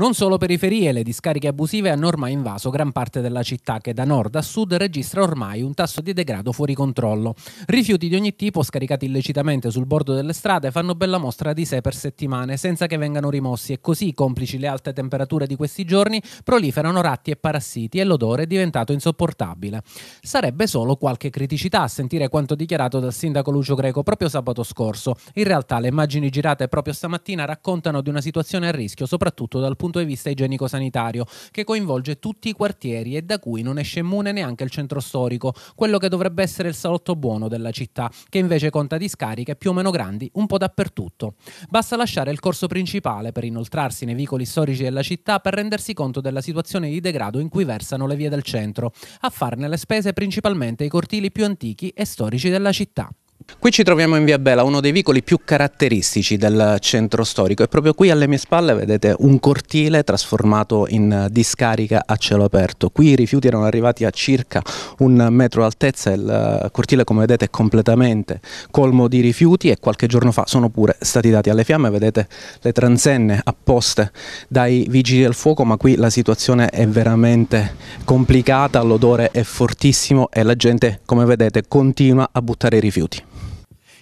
Non solo periferie, le discariche abusive hanno ormai invaso gran parte della città che da nord a sud registra ormai un tasso di degrado fuori controllo. Rifiuti di ogni tipo scaricati illecitamente sul bordo delle strade fanno bella mostra di sé per settimane senza che vengano rimossi e così, complici le alte temperature di questi giorni, proliferano ratti e parassiti e l'odore è diventato insopportabile. Sarebbe solo qualche criticità a sentire quanto dichiarato dal sindaco Lucio Greco proprio sabato scorso. In realtà le immagini girate proprio stamattina raccontano di una situazione a rischio soprattutto dal punto punto di vista igienico-sanitario, che coinvolge tutti i quartieri e da cui non esce immune neanche il centro storico, quello che dovrebbe essere il salotto buono della città, che invece conta discariche più o meno grandi un po' dappertutto. Basta lasciare il corso principale per inoltrarsi nei vicoli storici della città per rendersi conto della situazione di degrado in cui versano le vie del centro, a farne le spese principalmente i cortili più antichi e storici della città. Qui ci troviamo in Via Bella, uno dei vicoli più caratteristici del centro storico e proprio qui alle mie spalle vedete un cortile trasformato in discarica a cielo aperto. Qui i rifiuti erano arrivati a circa un metro d'altezza, il cortile come vedete è completamente colmo di rifiuti e qualche giorno fa sono pure stati dati alle fiamme, vedete le transenne apposte dai vigili del fuoco ma qui la situazione è veramente complicata, l'odore è fortissimo e la gente come vedete continua a buttare i rifiuti.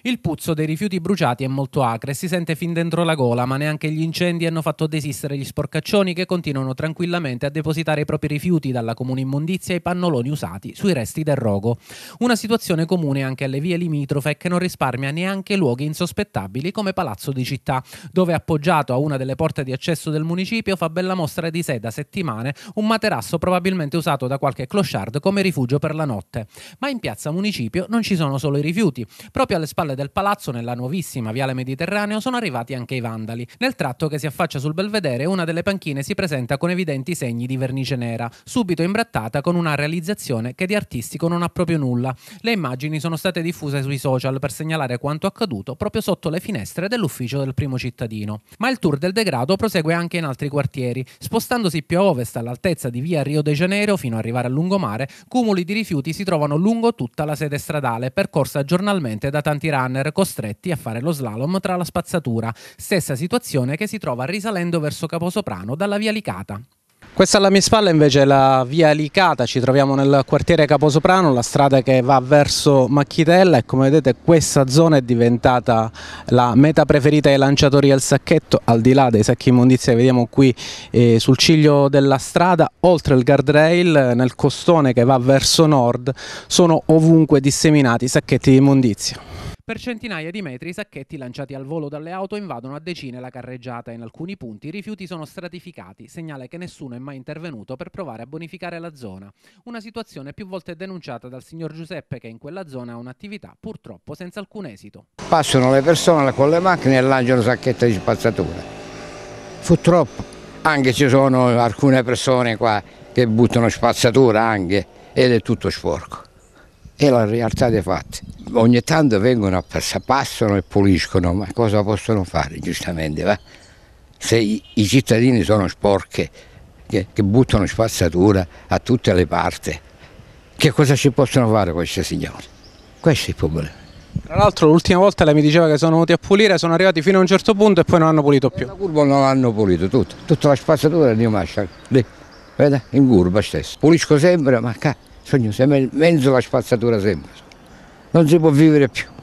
Il puzzo dei rifiuti bruciati è molto acre e si sente fin dentro la gola, ma neanche gli incendi hanno fatto desistere gli sporcaccioni che continuano tranquillamente a depositare i propri rifiuti dalla comune immondizia ai pannoloni usati sui resti del rogo. Una situazione comune anche alle vie limitrofe che non risparmia neanche luoghi insospettabili come Palazzo di Città, dove appoggiato a una delle porte di accesso del municipio fa bella mostra di sé da settimane un materasso probabilmente usato da qualche clochard come rifugio per la notte. Ma in piazza municipio non ci sono solo i rifiuti, proprio alle spalle folle del palazzo nella nuovissima Viale Mediterraneo sono arrivati anche i vandali. Nel tratto che si affaccia sul belvedere, una delle panchine si presenta con evidenti segni di vernice nera, subito imbrattata con una realizzazione che di artistico non ha proprio nulla. Le immagini sono state diffuse sui social per segnalare quanto accaduto proprio sotto le finestre dell'ufficio del primo cittadino. Ma il tour del degrado prosegue anche in altri quartieri, spostandosi più a ovest all'altezza di via Rio de Janeiro fino ad arrivare al lungomare, cumuli di rifiuti si trovano lungo tutta la sede stradale, percorsa giornalmente da tanti ragazzi runner costretti a fare lo slalom tra la spazzatura, stessa situazione che si trova risalendo verso Caposoprano dalla via Licata. Questa alla mia spalla invece è la via Licata, ci troviamo nel quartiere Caposoprano, la strada che va verso Macchitella e come vedete questa zona è diventata la meta preferita dei lanciatori al sacchetto, al di là dei sacchi immondizia che vediamo qui eh, sul ciglio della strada, oltre il guardrail nel costone che va verso nord, sono ovunque disseminati i sacchetti di immondizia. Per centinaia di metri i sacchetti lanciati al volo dalle auto invadono a decine la carreggiata e in alcuni punti i rifiuti sono stratificati, segnale che nessuno è mai intervenuto per provare a bonificare la zona. Una situazione più volte denunciata dal signor Giuseppe che in quella zona ha un'attività purtroppo senza alcun esito. Passano le persone con le macchine e lanciano sacchetti di spazzatura. Purtroppo anche ci sono alcune persone qua che buttano spazzatura anche ed è tutto sporco è la realtà dei fatti. Ogni tanto vengono a passare, passano e puliscono, ma cosa possono fare giustamente? Va? Se i, i, cittadini sono sporchi, che, che, buttano spazzatura a tutte le parti, che cosa ci possono fare questi signori? Questo è il problema. Tra l'altro l'ultima volta lei mi diceva che sono venuti a pulire, sono arrivati fino a un certo punto e poi non hanno pulito più. la curva non l'hanno pulito tutto, tutta la spazzatura di Mascia, lì, vede, in curva stessa. Pulisco sempre, ma cazzo Sogno in mezzo alla spazzatura sempre. Non si può vivere più.